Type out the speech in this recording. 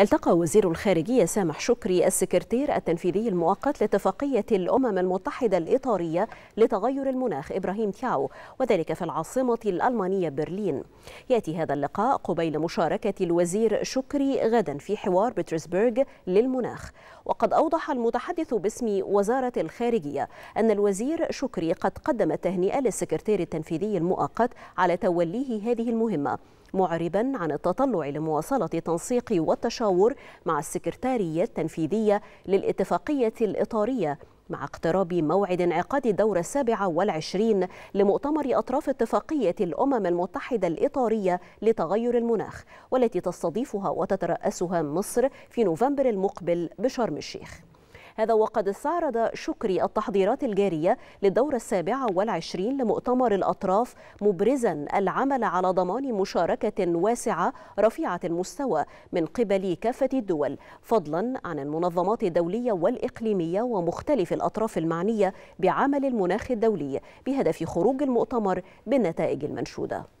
التقى وزير الخارجية سامح شكري السكرتير التنفيذي المؤقت لاتفاقية الأمم المتحدة الإطارية لتغير المناخ إبراهيم تياو وذلك في العاصمة الألمانية برلين يأتي هذا اللقاء قبيل مشاركة الوزير شكري غدا في حوار بيترسبرغ للمناخ وقد أوضح المتحدث باسم وزارة الخارجية أن الوزير شكري قد قدم تهنئة للسكرتير التنفيذي المؤقت على توليه هذه المهمة معربا عن التطلع لمواصلة تنسيق والتشاور التشاور مع السكرتارية التنفيذية للاتفاقية الإطارية مع اقتراب موعد انعقاد الدورة السابعة والعشرين لمؤتمر أطراف اتفاقية الأمم المتحدة الإطارية لتغير المناخ والتي تستضيفها وتترأسها مصر في نوفمبر المقبل بشرم الشيخ هذا وقد استعرض شكري التحضيرات الجارية للدورة السابعة والعشرين لمؤتمر الأطراف مبرزا العمل على ضمان مشاركة واسعة رفيعة المستوى من قبل كافة الدول فضلا عن المنظمات الدولية والإقليمية ومختلف الأطراف المعنية بعمل المناخ الدولي بهدف خروج المؤتمر بالنتائج المنشوده